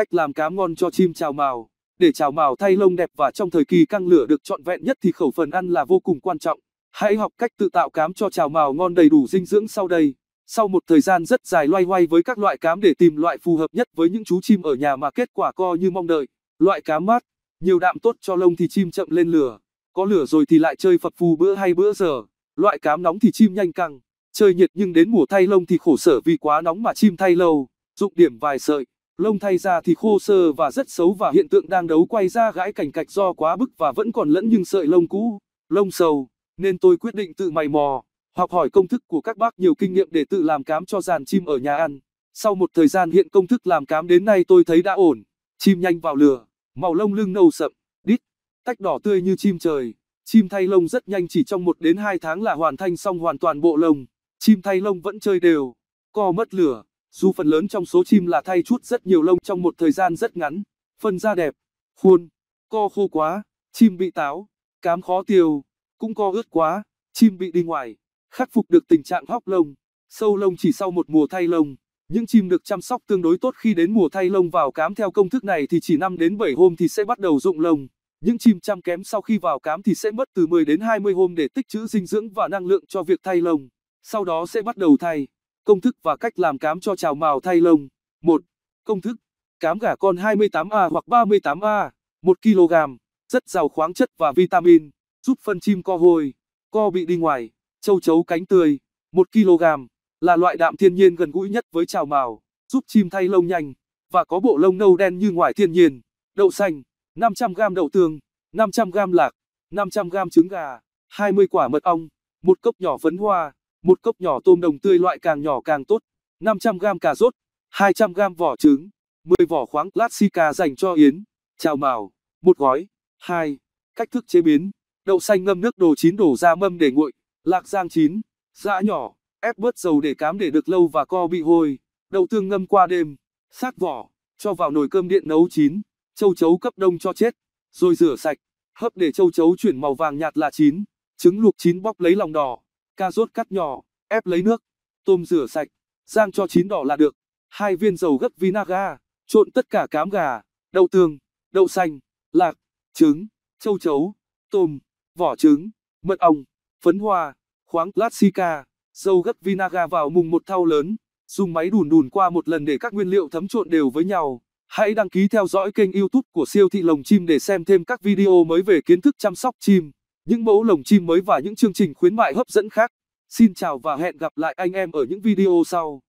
cách làm cá ngon cho chim chào mào. Để chào mào thay lông đẹp và trong thời kỳ căng lửa được trọn vẹn nhất thì khẩu phần ăn là vô cùng quan trọng. Hãy học cách tự tạo cám cho chào mào ngon đầy đủ dinh dưỡng sau đây. Sau một thời gian rất dài loay hoay với các loại cám để tìm loại phù hợp nhất với những chú chim ở nhà mà kết quả co như mong đợi. Loại cám mát, nhiều đạm tốt cho lông thì chim chậm lên lửa, có lửa rồi thì lại chơi phập phù bữa hay bữa giờ. Loại cám nóng thì chim nhanh căng, chơi nhiệt nhưng đến mùa thay lông thì khổ sở vì quá nóng mà chim thay lâu, dụng điểm vài sợi lông thay ra thì khô sơ và rất xấu và hiện tượng đang đấu quay ra gãi cảnh cạch do quá bức và vẫn còn lẫn những sợi lông cũ, lông sầu, nên tôi quyết định tự mày mò, học hỏi công thức của các bác nhiều kinh nghiệm để tự làm cám cho dàn chim ở nhà ăn. Sau một thời gian hiện công thức làm cám đến nay tôi thấy đã ổn, chim nhanh vào lửa, màu lông lưng nâu sậm, đít, tách đỏ tươi như chim trời. Chim thay lông rất nhanh chỉ trong 1 đến 2 tháng là hoàn thành xong hoàn toàn bộ lông. Chim thay lông vẫn chơi đều, co mất lửa. Dù phần lớn trong số chim là thay chút rất nhiều lông trong một thời gian rất ngắn, phần da đẹp, khuôn, co khô quá, chim bị táo, cám khó tiêu, cũng co ướt quá, chim bị đi ngoài, khắc phục được tình trạng hóc lông, sâu lông chỉ sau một mùa thay lông. Những chim được chăm sóc tương đối tốt khi đến mùa thay lông vào cám theo công thức này thì chỉ 5 đến 7 hôm thì sẽ bắt đầu rụng lông. Những chim chăm kém sau khi vào cám thì sẽ mất từ 10 đến 20 hôm để tích trữ dinh dưỡng và năng lượng cho việc thay lông, sau đó sẽ bắt đầu thay. Công thức và cách làm cám cho trào màu thay lông. 1. Công thức. Cám gà con 28A hoặc 38A, 1 kg, rất giàu khoáng chất và vitamin, giúp phân chim co hồi, co bị đi ngoài, châu chấu cánh tươi, 1 kg, là loại đạm thiên nhiên gần gũi nhất với trào màu giúp chim thay lông nhanh, và có bộ lông nâu đen như ngoài thiên nhiên. Đậu xanh, 500g đậu tương, 500g lạc, 500g trứng gà, 20 quả mật ong, một cốc nhỏ phấn hoa một cốc nhỏ tôm đồng tươi loại càng nhỏ càng tốt, 500g cà rốt, 200g vỏ trứng, 10 vỏ khoáng Classica dành cho Yến, chào màu, một gói. 2. Cách thức chế biến, đậu xanh ngâm nước đồ chín đổ ra mâm để nguội, lạc rang chín, giã nhỏ, ép bớt dầu để cám để được lâu và co bị hôi, đậu tương ngâm qua đêm, sát vỏ, cho vào nồi cơm điện nấu chín, châu chấu cấp đông cho chết, rồi rửa sạch, hấp để châu chấu chuyển màu vàng nhạt là chín, trứng luộc chín bóc lấy lòng đỏ cà rốt cắt nhỏ, ép lấy nước, tôm rửa sạch, rang cho chín đỏ là được. Hai viên dầu gấc vinaga, trộn tất cả cám gà, đậu tương, đậu xanh, lạc, trứng, châu chấu, tôm, vỏ trứng, mật ong, phấn hoa, khoáng classica, dầu gấc vinaga vào mùng một thau lớn, dùng máy đùn đùn qua một lần để các nguyên liệu thấm trộn đều với nhau. Hãy đăng ký theo dõi kênh youtube của siêu thị lồng chim để xem thêm các video mới về kiến thức chăm sóc chim những mẫu lồng chim mới và những chương trình khuyến mại hấp dẫn khác. Xin chào và hẹn gặp lại anh em ở những video sau.